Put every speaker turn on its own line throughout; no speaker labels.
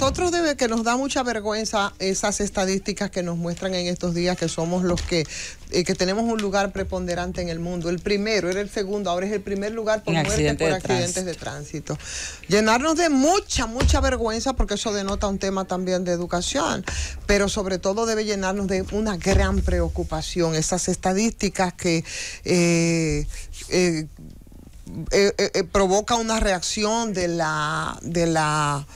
nosotros debe que nos da mucha vergüenza esas estadísticas que nos muestran en estos días que somos los que, eh, que tenemos un lugar preponderante en el mundo. El primero, era el segundo, ahora es el primer lugar por muerte por accidentes de tránsito. Llenarnos de mucha, mucha vergüenza porque eso denota un tema también de educación, pero sobre todo debe llenarnos de una gran preocupación, esas estadísticas que... Eh, eh, eh provoca una reacción de la de la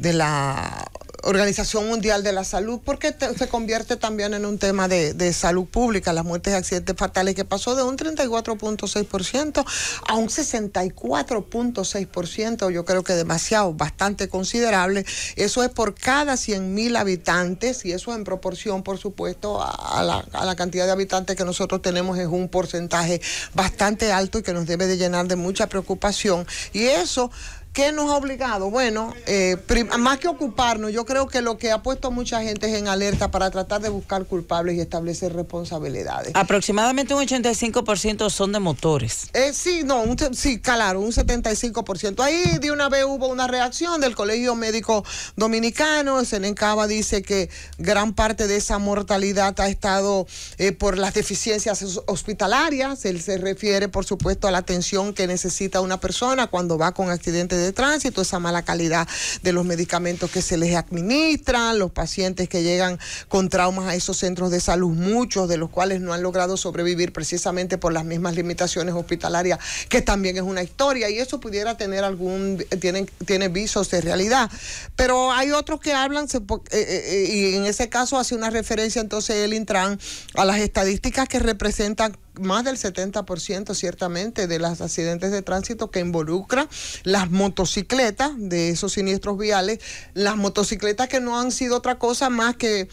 de la Organización Mundial de la Salud, porque se convierte también en un tema de, salud pública, las muertes de accidentes fatales, que pasó de un 34.6% a un 64.6%, yo creo que demasiado, bastante considerable. Eso es por cada 100.000 habitantes, y eso en proporción, por supuesto, a, a, la, a la cantidad de habitantes que nosotros tenemos es un porcentaje bastante alto y que nos debe de llenar de mucha preocupación. Y eso ¿Qué nos ha obligado? Bueno, eh, más que ocuparnos, yo creo que lo que ha puesto mucha gente es en alerta para tratar de buscar culpables y establecer responsabilidades. Aproximadamente un 85% son de motores. Eh, sí, no, sí, claro, un 75%. Ahí de una vez hubo una reacción del Colegio Médico Dominicano. Senencaba dice que gran parte de esa mortalidad ha estado eh, por las deficiencias hospitalarias. Él se refiere, por supuesto, a la atención que necesita una persona cuando va con accidentes de tránsito, esa mala calidad de los medicamentos que se les administran, los pacientes que llegan con traumas a esos centros de salud, muchos de los cuales no han logrado sobrevivir precisamente por las mismas limitaciones hospitalarias, que también es una historia y eso pudiera tener algún, tiene, tiene visos de realidad. Pero hay otros que hablan, eh, eh, eh, y en ese caso hace una referencia entonces el Intran a las estadísticas que representan más del 70% ciertamente de los accidentes de tránsito que involucran las motocicletas de esos siniestros viales, las motocicletas que no han sido otra cosa más que...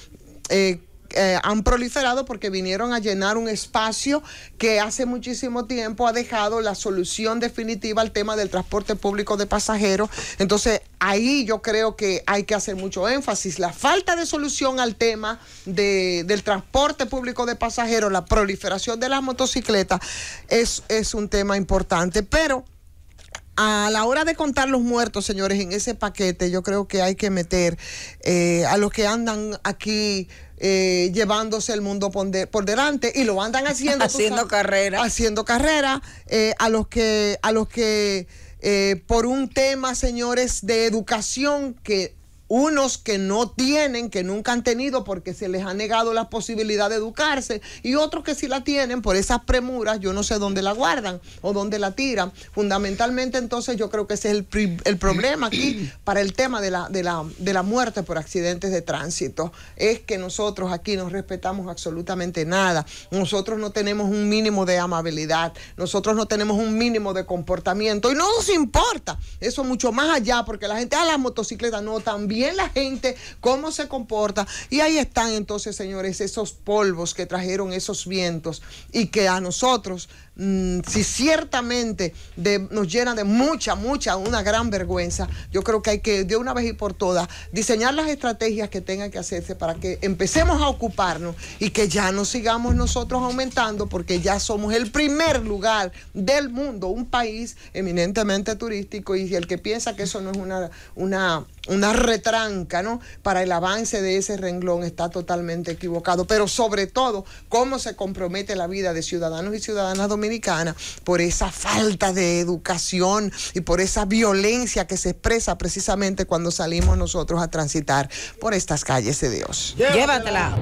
Eh, eh, han proliferado porque vinieron a llenar un espacio que hace muchísimo tiempo ha dejado la solución definitiva al tema del transporte público de pasajeros. Entonces, ahí yo creo que hay que hacer mucho énfasis. La falta de solución al tema del transporte público de pasajeros, la proliferación de las motocicletas, es, un tema importante. Pero a la hora de contar los muertos, señores, en ese paquete, yo creo que hay que meter eh, a los que andan aquí. Eh, llevándose el mundo por, delante y lo andan haciendo haciendo carrera haciendo carrera eh, a los que a los que eh, por un tema, señores, de educación que unos que no tienen, que nunca han tenido porque se les ha negado la posibilidad de educarse, y otros que sí la tienen por esas premuras, yo no sé dónde la guardan o dónde la tiran. Fundamentalmente entonces yo creo que ese es el, problema aquí para el tema de la, muerte por accidentes de tránsito. Es que nosotros aquí no respetamos absolutamente nada, nosotros no tenemos un mínimo de amabilidad, nosotros no tenemos un mínimo de comportamiento, y no nos importa eso mucho más allá, porque la gente a ah, las motocicletas no también en la gente cómo se comporta. Y ahí están entonces, señores, esos polvos que trajeron esos vientos y que a nosotros, mm, si ciertamente nos llena de mucha, mucha, una gran vergüenza, yo creo que hay que de una vez y por todas diseñar las estrategias que tengan que hacerse para que empecemos a ocuparnos y que ya no sigamos nosotros aumentando porque ya somos el primer lugar del mundo, un país eminentemente turístico y el que piensa que eso no es una, una, una tranca ¿no? para el avance de ese renglón está totalmente equivocado, pero sobre todo cómo se compromete la vida de ciudadanos y ciudadanas dominicanas por esa falta de educación y por esa violencia que se expresa precisamente cuando salimos nosotros a transitar por estas calles de Dios. Llévatela.